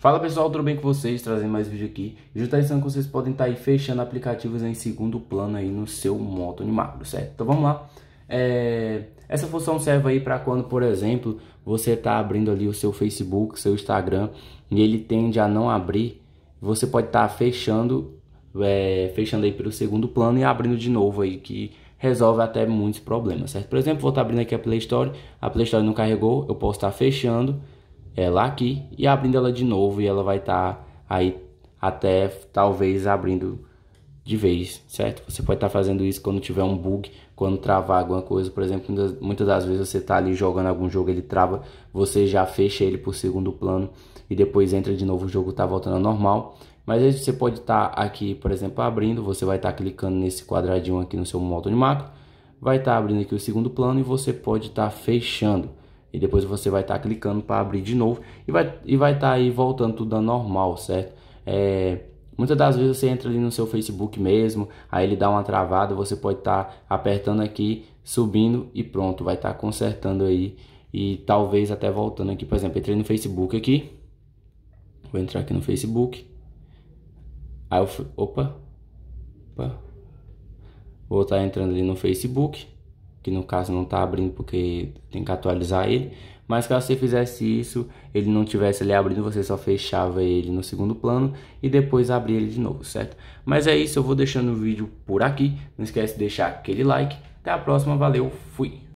Fala pessoal, tudo bem com vocês? Trazendo mais vídeo aqui. Eu já tá ensinando que vocês podem estar tá aí fechando aplicativos em segundo plano aí no seu moto animado, certo? Então vamos lá. É... Essa função serve aí para quando, por exemplo, você está abrindo ali o seu Facebook, seu Instagram e ele tende a não abrir, você pode estar tá fechando, é... fechando aí pelo segundo plano e abrindo de novo aí que resolve até muitos problemas, certo? Por exemplo, vou estar tá abrindo aqui a Play Store, a Play Store não carregou, eu posso estar tá fechando ela aqui e abrindo ela de novo e ela vai estar tá aí até talvez abrindo de vez, certo? Você pode estar tá fazendo isso quando tiver um bug, quando travar alguma coisa, por exemplo, muitas das vezes você está ali jogando algum jogo, ele trava, você já fecha ele por segundo plano e depois entra de novo, o jogo está voltando ao normal. Mas aí você pode estar tá aqui, por exemplo, abrindo, você vai estar tá clicando nesse quadradinho aqui no seu modo de macro, vai estar tá abrindo aqui o segundo plano e você pode estar tá fechando. E depois você vai estar tá clicando para abrir de novo e vai estar e vai tá aí voltando tudo a normal, certo? É, muitas das vezes você entra ali no seu Facebook mesmo, aí ele dá uma travada, você pode estar tá apertando aqui, subindo e pronto, vai estar tá consertando aí e talvez até voltando aqui, por exemplo, entrei no Facebook aqui, vou entrar aqui no Facebook, aí eu, opa, opa, vou estar tá entrando ali no Facebook, que no caso não está abrindo porque tem que atualizar ele. Mas caso você fizesse isso, ele não tivesse ali abrindo, você só fechava ele no segundo plano e depois abria ele de novo, certo? Mas é isso, eu vou deixando o vídeo por aqui. Não esquece de deixar aquele like. Até a próxima, valeu, fui!